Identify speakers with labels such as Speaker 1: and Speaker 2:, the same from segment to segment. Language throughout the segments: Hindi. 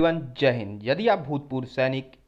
Speaker 1: एवरीवन जय हिंद यदि आप भूतपूर्व सैनिक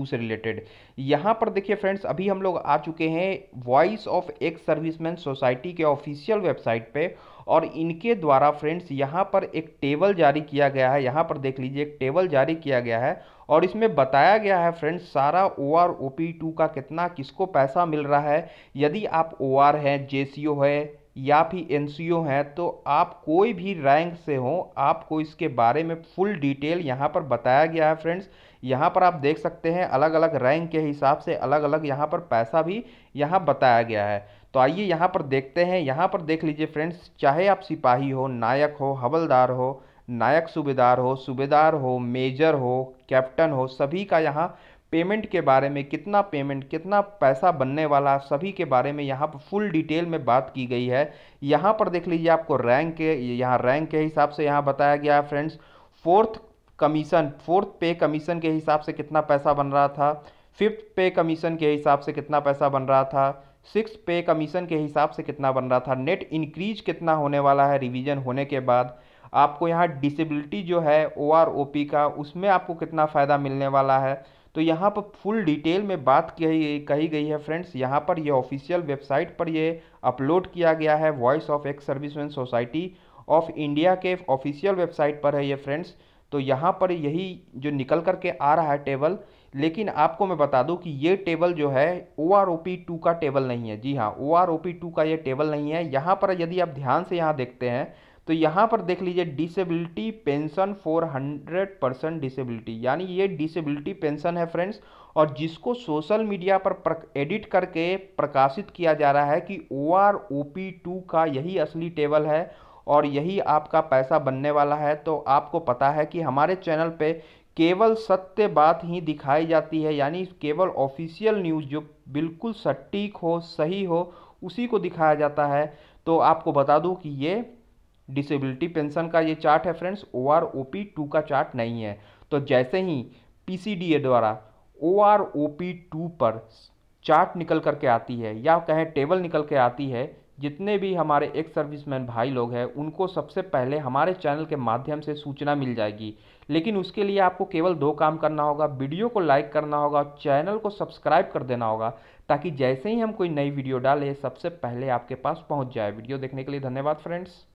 Speaker 1: टू से रिलेटेड यहाँ पर देखिए फ्रेंड्स अभी हम लोग आ चुके हैं voice of ex serviceman society के ऑफिशियल वेबसाइट पे और इनके द्वारा फ्रेंड्स यहाँ पर एक टेबल जारी किया गया है यहाँ पर देख लीजिए एक टेबल जारी किया गया है और इसमें बताया गया है फ्रेंड्स सारा ओ आर का कितना किसको पैसा मिल रहा है यदि आप ओ आर हैं जे सी ओ है या फिर एन हैं तो आप कोई भी रैंक से हो आपको इसके बारे में फुल डिटेल यहाँ पर बताया गया है फ्रेंड्स यहाँ पर आप देख सकते हैं अलग अलग रैंक के हिसाब से अलग अलग यहाँ पर पैसा भी यहाँ बताया गया है तो आइए यहाँ पर देखते हैं यहाँ पर देख लीजिए फ्रेंड्स चाहे आप सिपाही हो नायक हो हवलदार हो नायक सूबेदार हो सूबेदार हो मेजर हो कैप्टन हो सभी का यहाँ पेमेंट के बारे में कितना पेमेंट कितना पैसा बनने वाला सभी के बारे में यहाँ पर फुल डिटेल में बात की गई है यहाँ पर देख लीजिए आपको रैंक के यहाँ रैंक के हिसाब से यहाँ बताया गया है friends fourth commission fourth pay commission के हिसाब से कितना पैसा बन रहा था फिफ्थ पे कमीशन के हिसाब से कितना पैसा बन रहा था सिक्स पे कमीशन के हिसाब से कितना बन रहा था नेट इंक्रीज कितना होने वाला है रिवीजन होने के बाद आपको यहाँ डिसेबिलिटी जो है ओ आर ओ पी का उसमें आपको कितना फ़ायदा मिलने वाला है तो यहाँ पर फुल डिटेल में बात कही कही गई है फ्रेंड्स यहाँ पर यह ऑफिशियल वेबसाइट पर यह अपलोड किया गया है voice of ex serviceman society of India के ऑफिशियल वेबसाइट पर है ये फ्रेंड्स तो यहाँ पर यही जो निकल करके आ रहा है टेबल लेकिन आपको मैं बता दूं कि ये टेबल जो है O R O P two का टेबल नहीं है जी हाँ O R O P two का ये टेबल नहीं है यहाँ पर यदि आप ध्यान से यहाँ देखते हैं तो यहाँ पर देख लीजिए disability pension for hundred percent disability यानी ये डिसेबिलिटी पेंशन है फ्रेंड्स और जिसको सोशल मीडिया पर एडिट करके प्रकाशित किया जा रहा है कि O R O P two का यही असली टेबल है और यही आपका पैसा बनने वाला है तो आपको पता है कि हमारे चैनल पे केवल सत्य बात ही दिखाई जाती है यानी केवल ऑफिशियल न्यूज़ जो बिल्कुल सटीक हो सही हो उसी को दिखाया जाता है तो आपको बता दूं कि ये डिसेबिलिटी पेंशन का ये चार्ट है friends O R O P two का चार्ट नहीं है तो जैसे ही पी सी डी ए द्वारा O R O P two पर चार्ट निकल करके आती है या कहें टेबल निकल के आती है जितने भी हमारे एक सर्विसमैन भाई लोग हैं उनको सबसे पहले हमारे चैनल के माध्यम से सूचना मिल जाएगी लेकिन उसके लिए आपको केवल दो काम करना होगा वीडियो को लाइक करना होगा चैनल को सब्सक्राइब कर देना होगा ताकि जैसे ही हम कोई नई वीडियो डालें सबसे पहले आपके पास पहुंच जाए वीडियो देखने के लिए धन्यवाद फ्रेंड्स